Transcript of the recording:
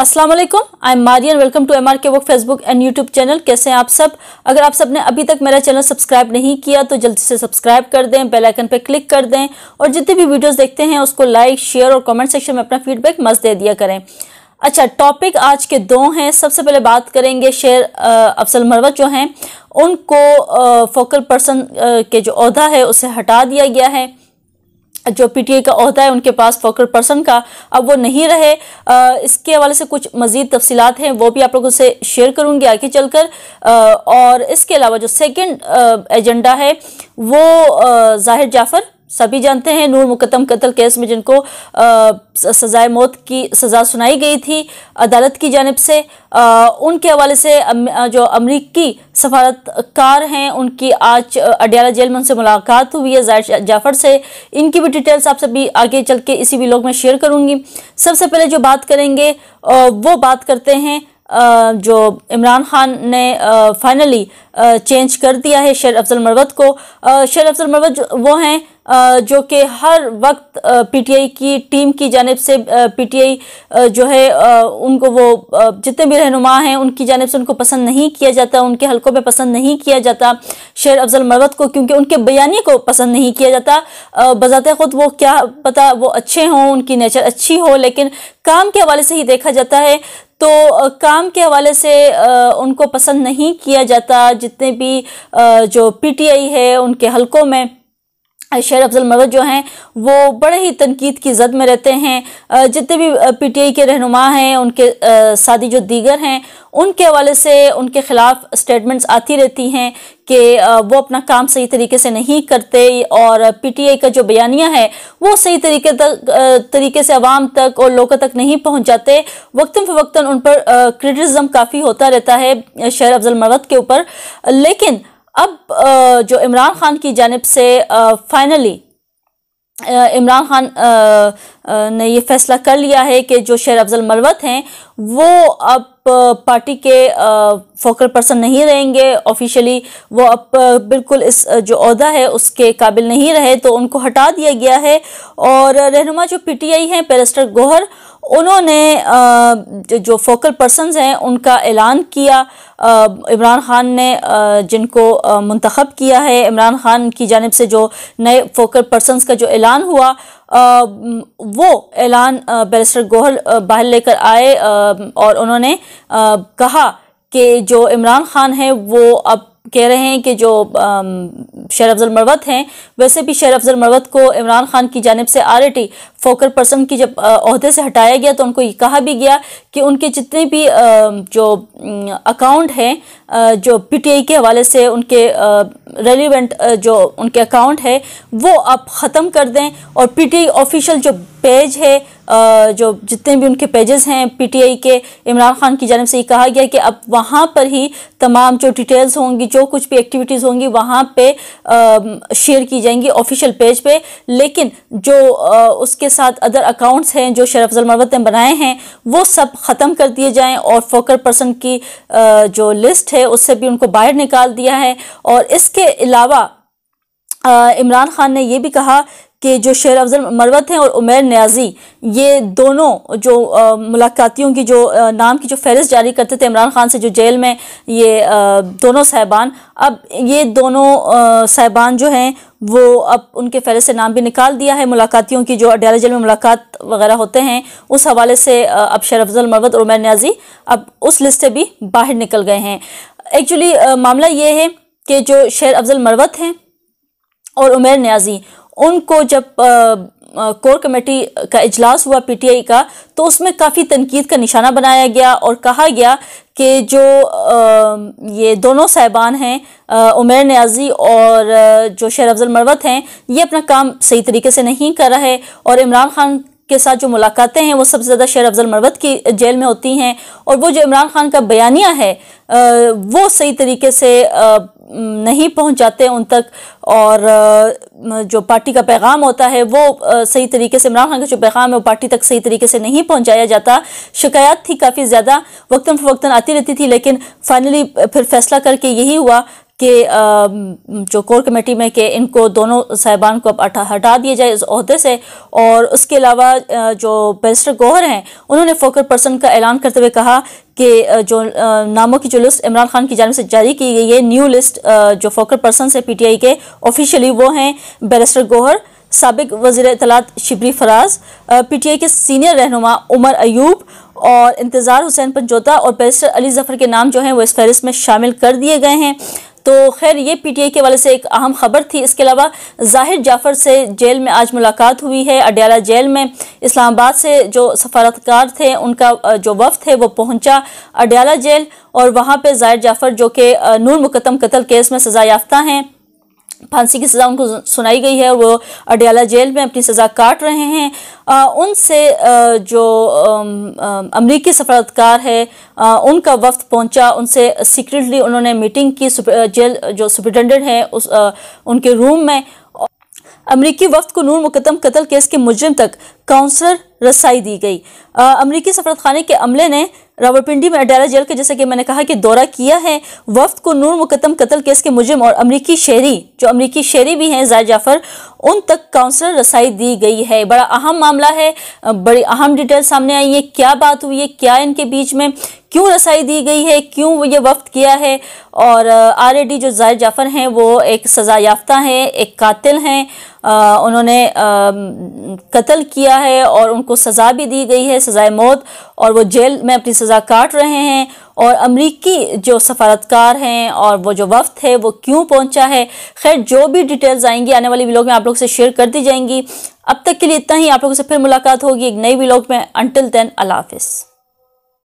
Aslam I am Marian welcome to M R के वो Facebook and YouTube channel कैसे हैं आप सब अगर आप सब ने अभी तक मेरा चैनल सब्सक्राइब नहीं किया तो जल्दी से सब्सक्राइब कर दें बेल आइकन पर क्लिक कर दें और जितने भी वीडियोस देखते हैं उसको लाइक शेयर और कमेंट सेक्शन में अपना फीडबैक मस्त दे दिया करें अच्छा टॉपिक आज के दो हैं सबसे पहले बात करेंगे शेर अफसल मरवत जो हैं उनको फोकल पर्सन के जो अहदा है उसे हटा दिया गया है जो पीटीए का अहदा है उनके पास फोकर पर्सन का अब वो नहीं रहे आ, इसके हवाले से कुछ मजीद तफसीत हैं वो भी आप लोगों से शेयर करूंगी आगे चलकर आ, और इसके अलावा जो सेकंड एजेंडा है वो आ, जाहिर जाफ़र सभी जानते हैं नूर मुकदम कत्ल केस में जिनको सजाए मौत की सज़ा सुनाई गई थी अदालत की जानब से आ, उनके हवाले से अम, जो अमरीकी सफारतकार हैं उनकी आज अडियाला जेल में उनसे मुलाकात हुई है जायद जाफर से इनकी भी डिटेल्स आप सभी आगे चल के इसी लोग में शेयर करूँगी सबसे पहले जो बात करेंगे वो बात करते हैं जो इमरान खान ने फाइनली चेंज कर दिया है शेर अफजल मरवत को शेर अफजल मरवत वो हैं जो कि हर वक्त पीटीआई की टीम की जानब से पीटीआई जो है उनको वो जितने भी रहनुमा हैं उनकी जानब से उनको पसंद नहीं किया जाता उनके हलकों में पसंद नहीं किया जाता शेर अफजल मरवत को क्योंकि उनके बयानी को पसंद नहीं किया जाता बजात ख़ुद वो क्या पता वो अच्छे हों उनकी नेचर अच्छी हो लेकिन काम के हवाले से ही देखा जाता है तो काम के हवाले से उनको पसंद नहीं किया जाता जितने भी जो पीटीआई है उनके हलकों में शेर अफजल मरवत जो हैं वो बड़े ही तनकीद की जद में रहते हैं जितने भी पी टी आई के रहनुमा हैं उनके सादी जो दीगर हैं उनके हवाले से उनके ख़िलाफ़ स्टेटमेंट्स आती रहती हैं कि वो अपना काम सही तरीके से नहीं करते और पी टी आई का जो बयानिया है वो सही तरीके तक तरीके से आवाम तक और लोगों तक नहीं पहुँचाते जाते वक्ता फ़वक्ता उन पर क्रिटिज़म काफ़ी होता रहता है शेर अफजल मरवत के ऊपर लेकिन अब जो इमरान खान की जानब से फाइनली इमरान खान ने ये फैसला कर लिया है कि जो शेर अफजल मरवत हैं वो अब पार्टी के फोकल पर्सन नहीं रहेंगे ऑफिशियली वो अब बिल्कुल इस जो अहदा है उसके काबिल नहीं रहे तो उनको हटा दिया गया है और रहनुमा जो पीटीआई हैं पेरेस्टर गोहर उन्होंने जो फोकल पर्सनस हैं उनका ऐलान किया इमरान खान ने जिनको मंतखब किया है इमरान खान की जानब से जो नए फोकल पर्सनस का जो ऐलान हुआ आ, वो ऐलान बैरिस्टर गोहल बाहर लेकर आए और उन्होंने कहा कि जो इमरान खान है वो अब कह रहे हैं कि जो शेर अफजल मरवत हैं वैसे भी शेर अफजल मरवत को इमरान खान की जानब से आर टी फोकल पर्सन की जब अहदे से हटाया गया तो उनको ये कहा भी गया कि उनके जितने भी जो अकाउंट हैं जो पी टी आई के हवाले से उनके रेलिवेंट uh, जो उनके अकाउंट है वो आप ख़त्म कर दें और पीटीआई ऑफिशियल जो पेज है uh, जो जितने भी उनके पेजेस हैं पीटीआई के इमरान खान की जानब से ये कहा गया कि अब वहाँ पर ही तमाम जो डिटेल्स होंगी जो कुछ भी एक्टिविटीज़ होंगी वहाँ पे शेयर um, की जाएंगी ऑफिशियल पेज पे लेकिन जो uh, उसके साथ अदर अकाउंट्स हैं जो शरफ मरवत ने बनाए हैं वो सब ख़त्म कर दिए जाएँ और फोकर पर्सन की जो लिस्ट है उससे भी उनको बाहर निकाल दिया है और इसके इसके अलावा इमरान खान ने यह भी कहा कि जो शेर अफजल मरवत हैं और उमेर न्याजी ये दोनों जो मुलाकातियों की जो आ, नाम की जो फहरिस्त जारी करते थे इमरान खान से जो जेल में ये आ, दोनों साहबान अब ये दोनों साहबान जो हैं वो अब उनके फहरिस्त से नाम भी निकाल दिया है मुलाकातियों की जो अडयाला जेल में मुलाकात वगैरह होते हैं उस हवाले से आ, अब शेर अफजल मरवत और उमेर न्याजी अब उस लिस्ट से भी बाहर निकल गए हैं एक्चुअली मामला ये है के जो शेर अफजल मरवत हैं और उमेर न्याजी उनको जब आ, कोर कमेटी का इजलास हुआ पीटीआई का तो उसमें काफ़ी तनकीद का निशाना बनाया गया और कहा गया कि जो आ, ये दोनों साहिबान हैं उमेर न्याजी और जो शेर अफजल मरवत हैं ये अपना काम सही तरीके से नहीं कर रहे और इमरान खान के साथ जो मुलाकातें हैं वो सबसे ज़्यादा शेर अफजल मरवत की जेल में होती हैं और वो जो इमरान खान का बयानिया है वो सही तरीके से नहीं पहुंच जाते उन तक और जो पार्टी का पैगाम होता है वो सही तरीके से इमरान खान का जो पैगाम है वो पार्टी तक सही तरीके से नहीं पहुंचाया जाता शिकायत थी काफ़ी ज़्यादा वक्ता फ़वक्ता आती रहती थी लेकिन फाइनली फिर फैसला करके यही हुआ कि जो कोर कमेटी में कि इनको दोनों साहिबान को अब हटा दिया जाए इस अहदे से और उसके अलावा जो बैरिस्टर गोहर हैं उन्होंने फोकर पर्सन का ऐलान करते हुए कहा कि जो नामों की जो लिस्ट इमरान खान की जानब से जारी की गई है न्यू लिस्ट जो फोकर पर्सन है पी टी आई के ऑफिशियली वो हैं बैरिस्टर गोहर सबक Wazir Talat Shibli Faraz P T I के सीनियर रहनुमा उमर अयूब और इंतज़ार हुसैन पंजोता और बैरिस्टर अली जफ़र के नाम जो हैं वो इस फहरिस्त में शामिल कर दिए गए हैं तो खैर ये पीटीआई के वाले से एक अहम खबर थी इसके अलावा जाहिर जाफर से जेल में आज मुलाकात हुई है अडयाला जेल में इस्लामाबाद से जो सफारतकार थे उनका जो वफ है वो पहुंचा अडयाला जेल और वहाँ पर जाहिर जाफर जो कि नूर मुकदम कतल केस में सजा याफ्ता हैं फांसी की सज़ा उनको सुनाई गई है वो अडयाला जेल में अपनी सज़ा काट रहे हैं आ, उनसे आ, जो अमरीकी सफारतकार है आ, उनका वक्त पहुंचा उनसे सीक्रेटली उन्होंने मीटिंग की जेल जो सुप्रिटेंडेंट है उस आ, उनके रूम में अमरीकी वक्त को नूर मुकदम कत्ल केस के मुजरम तक काउंसलर रसाई दी गई अमरीकी सफरतखाने के अमले ने रावरपिंडी में अडेरा जेल के जैसे कि मैंने कहा कि दौरा किया है वफ्त को नूर मुकदम कत्ल केस के मुजिम और अमरीकी शहरी जो अमरीकी शहरी भी हैं जाय जाफर उन तक काउंसलर रसाई दी गई है बड़ा अहम मामला है बड़ी अहम डिटेल सामने आई है क्या बात हुई है क्या इनके बीच में क्यों रसाई दी गई है क्यों ये वफ्त किया है और आलरेडी जो जाय जाफर हैं वो एक सज़ा याफ्ता हैं एक कातिल हैं उन्होंने कत्ल किया है और उनको उनको सज़ा भी दी गई है सज़ाए मौत और वो जेल में अपनी सज़ा काट रहे हैं और अमरीकी जो सफारतकार हैं और वो जो वफ्त है वो क्यों पहुंचा है खैर जो भी डिटेल्स आएंगी आने वाली व्लॉग में आप लोग से शेयर कर दी जाएंगी अब तक के लिए इतना ही आप लोगों से फिर मुलाकात होगी एक नई व्लॉग में अनटिल देन अल्लाह हाफिज़